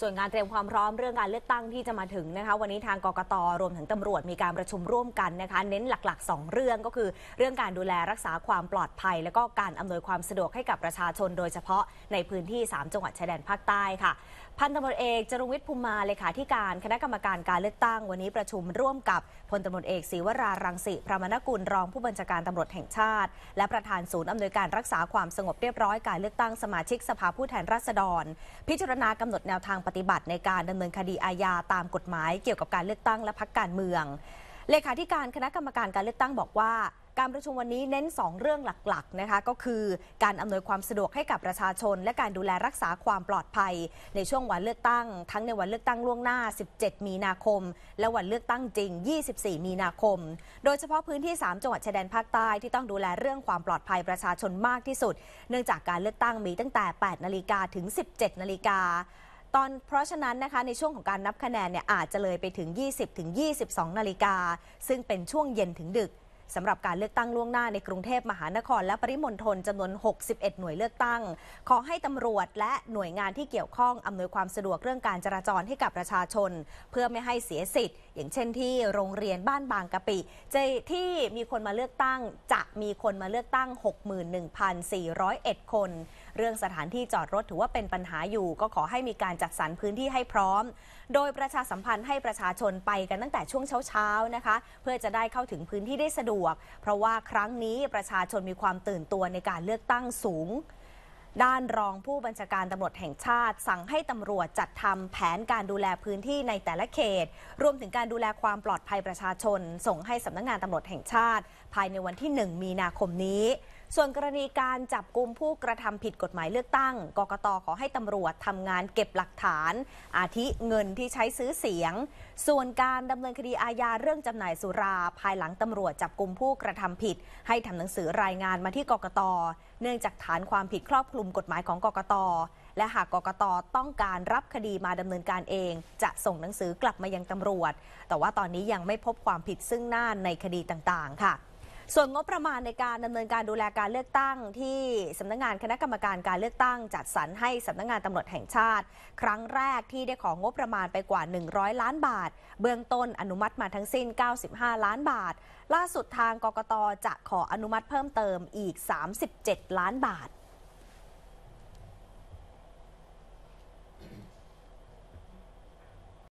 ส่วนการเตรียมความพร้อมเรื่องการเลือกตั้งที่จะมาถึงนะคะวันนี้ทางกกตรวมถึงตำรวจมีการประชุมร่วมกันนะคะเน้นหลัก ๆ 2 เรื่องก็คือ เรื่องการดูแลรักษาความปลอดภัย และก็การอำนวยความสะดวกให้กับประชาชน โดยเฉพาะในพื้นที่ 3จังหวัดชายแดนภาคใต้ค่ะพันตำรวจเอกจรุงวิทย์ภูมิมาเลขาธิการ คณะกรรมการการเลือกตั้ง วันนี้ประชุมร่วมกับพลตำรวจเอกศิวรารังสิพระมนกุลรองผู้บัญชาการตำรวจแห่งชาติ และประธานศูนย์อำนวยการรักษาความสงบเรียบร้อยการเลือกตั้งสมาชิกสภาผู้แทนราษฎร พิจารณากำหนดแนวทางปฏิบัติในการดำเนินคดีอาญาตามกฎหมายเกี่ยวกับการเลือกตั้งและพักการเมืองเลขาธิการคณะกรรมการการเลือกตั้งบอกว่า การประชุมวันนี้เน้น 2 เรื่องหลักๆนะคะก็คือการอำนวยความสะดวกให้กับประชาชน และการดูแลรักษาความปลอดภัยในช่วงวันเลือกตั้งทั้งในวันเลือกตั้งล่วงหน้า 17 มีนาคม และวันเลือกตั้งจริง 24 มีนาคม โดยเฉพาะพื้นที่3จังหวัดชายแดนภาคใต้ที่ต้องดูแลเรื่องความปลอดภัยประชาชนมากที่สุด เนื่องจากการเลือกตั้งมีตั้งแต่8นาฬิกาถึง 17นาฬิกาตอนเพราะฉะนั้นนะคะในช่วงของการนับคะแนนเนี่ยอาจจะเลยไปถึง 20 ถึง 22 นาฬิกา ซึ่งเป็นช่วงเย็นถึงดึกสำหรับการเลือกตั้งล่วงหน้าในกรุงเทพมหานครและปริมณฑลจำนวน 61 หน่วยเลือกตั้ง ขอให้ตำรวจและหน่วยงานที่เกี่ยวข้อง อำนวยความสะดวกเรื่องการจราจรให้กับประชาชน เพื่อไม่ให้เสียสิทธิ์ อย่างเช่นที่โรงเรียนบ้านบางกะปิที่มีคนมาเลือกตั้ง จะมีคนมาเลือกตั้ง 61,401คนเรื่องสถานที่จอดรถถือว่าเป็นปัญหาอยู่ก็ขอให้มีการจัดสรรพื้นที่ให้พร้อม โดยประชาสัมพันธ์ให้ประชาชนไปกันตั้งแต่ช่วงเช้าๆนะคะ เพื่อจะได้เข้าถึงพื้นที่ได้สะดวก เพราะว่าครั้งนี้ประชาชนมีความตื่นตัวในการเลือกตั้งสูง ด้านรองผู้บัญชาการตำรวจแห่งชาติ สั่งให้ตำรวจจัดทำแผนการดูแลพื้นที่ในแต่ละเขตรวมถึงการดูแลความปลอดภัยประชาชน ส่งให้สำนักงงานตำรวจแห่งชาติ ภายในวันที่ 1 มีนาคมนี้ส่วนกรณีการจับกลุ่มผู้กระทำผิดกฎหมายเลือกตั้ง กกตขอให้ตำรวจทำงานเก็บหลักฐาน อาทิเงินที่ใช้ซื้อเสียง ส่วนการดำเนินคดีอาญาเรื่องจำหน่ายสุรา ภายหลังตำรวจจับกลุ่มผู้กระทำผิดให้ทำหนังสือรายงานมาที่กกตเนื่องจากฐานความผิดครอบคลุมกฎหมายของกกตและหากกกตต้องการรับคดีมาดำเนินการเองจะส่งหนังสือกลับมายังตำรวจ แต่ว่าตอนนี้ยังไม่พบความผิดซึ่งหน้าในคดีต่างๆ ค่ะส่วนงบประมาณในการดำเนินการดูแลการเลือกตั้ง ที่สำนักงงานคณะกรรมการการเลือกตั้ง จัดสรรให้สำนักงงานตำรวจแห่งชาติ ครั้งแรกที่ได้ของงบประมาณไปกว่า 100 ล้านบาท เบื้องต้นอนุมัติมาทั้งสิ้น 95 ล้านบาท ล่าสุดทางกกตจะขออนุมัติเพิ่มเติมอีก 37 ล้านบาท